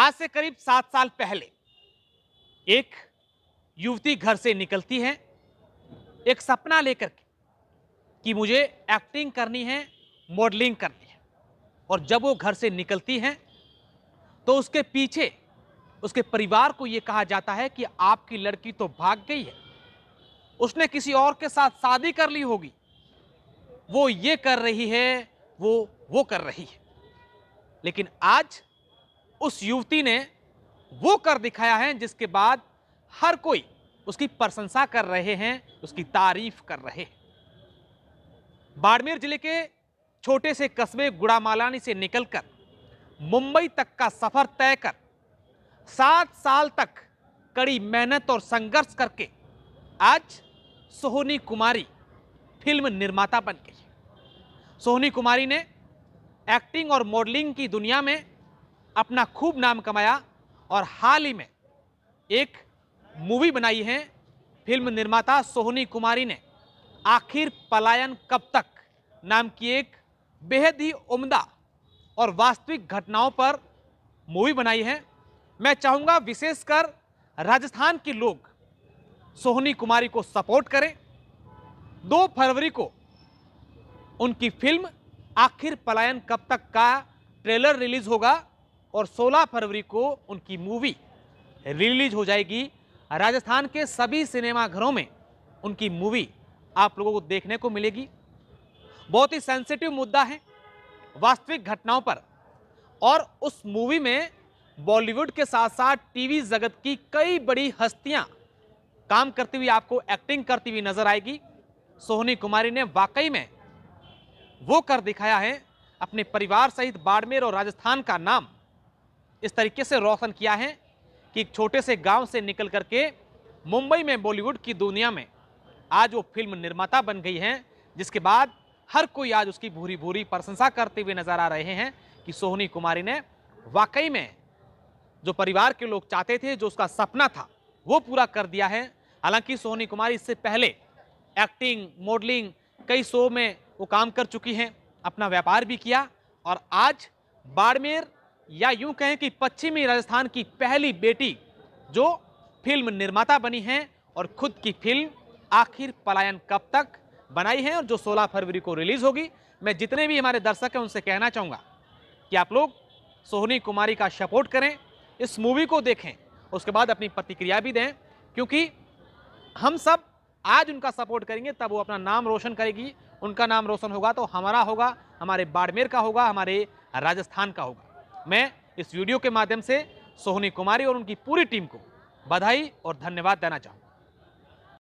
आज से करीब सात साल पहले एक युवती घर से निकलती है एक सपना लेकर के कि मुझे एक्टिंग करनी है मॉडलिंग करनी है और जब वो घर से निकलती है तो उसके पीछे उसके परिवार को ये कहा जाता है कि आपकी लड़की तो भाग गई है उसने किसी और के साथ शादी कर ली होगी वो ये कर रही है वो वो कर रही है लेकिन आज उस युवती ने वो कर दिखाया है जिसके बाद हर कोई उसकी प्रशंसा कर रहे हैं उसकी तारीफ कर रहे हैं बाड़मेर जिले के छोटे से कस्बे गुड़ामालानी से निकलकर मुंबई तक का सफर तय कर सात साल तक कड़ी मेहनत और संघर्ष करके आज सोहनी कुमारी फिल्म निर्माता बन गई सोहनी कुमारी ने एक्टिंग और मॉडलिंग की दुनिया में अपना खूब नाम कमाया और हाल ही में एक मूवी बनाई है फिल्म निर्माता सोहनी कुमारी ने आखिर पलायन कब तक नाम की एक बेहद ही उम्दा और वास्तविक घटनाओं पर मूवी बनाई है मैं चाहूँगा विशेषकर राजस्थान के लोग सोहनी कुमारी को सपोर्ट करें दो फरवरी को उनकी फिल्म आखिर पलायन कब तक का ट्रेलर रिलीज होगा और 16 फरवरी को उनकी मूवी रिलीज हो जाएगी राजस्थान के सभी सिनेमाघरों में उनकी मूवी आप लोगों को देखने को मिलेगी बहुत ही सेंसिटिव मुद्दा है वास्तविक घटनाओं पर और उस मूवी में बॉलीवुड के साथ साथ टीवी जगत की कई बड़ी हस्तियां काम करती हुई आपको एक्टिंग करती हुई नजर आएगी सोहनी कुमारी ने वाकई में वो कर दिखाया है अपने परिवार सहित बाड़मेर और राजस्थान का नाम इस तरीके से रोशन किया है कि एक छोटे से गांव से निकल करके मुंबई में बॉलीवुड की दुनिया में आज वो फिल्म निर्माता बन गई हैं जिसके बाद हर कोई आज उसकी भूरी भूरी प्रशंसा करते हुए नजर आ रहे हैं कि सोहनी कुमारी ने वाकई में जो परिवार के लोग चाहते थे जो उसका सपना था वो पूरा कर दिया है हालांकि सोहनी कुमारी इससे पहले एक्टिंग मॉडलिंग कई शो में वो काम कर चुकी हैं अपना व्यापार भी किया और आज बाड़मेर या यूं कहें कि पश्चिमी राजस्थान की पहली बेटी जो फिल्म निर्माता बनी हैं और खुद की फिल्म आखिर पलायन कब तक बनाई है और जो 16 फरवरी को रिलीज़ होगी मैं जितने भी हमारे दर्शक हैं उनसे कहना चाहूँगा कि आप लोग सोहनी कुमारी का सपोर्ट करें इस मूवी को देखें उसके बाद अपनी प्रतिक्रिया भी दें क्योंकि हम सब आज उनका सपोर्ट करेंगे तब वो अपना नाम रोशन करेगी उनका नाम रोशन होगा तो हमारा होगा हमारे बाड़मेर का होगा हमारे राजस्थान का होगा मैं इस वीडियो के माध्यम से सोहनी कुमारी और उनकी पूरी टीम को बधाई और धन्यवाद देना चाहूँगा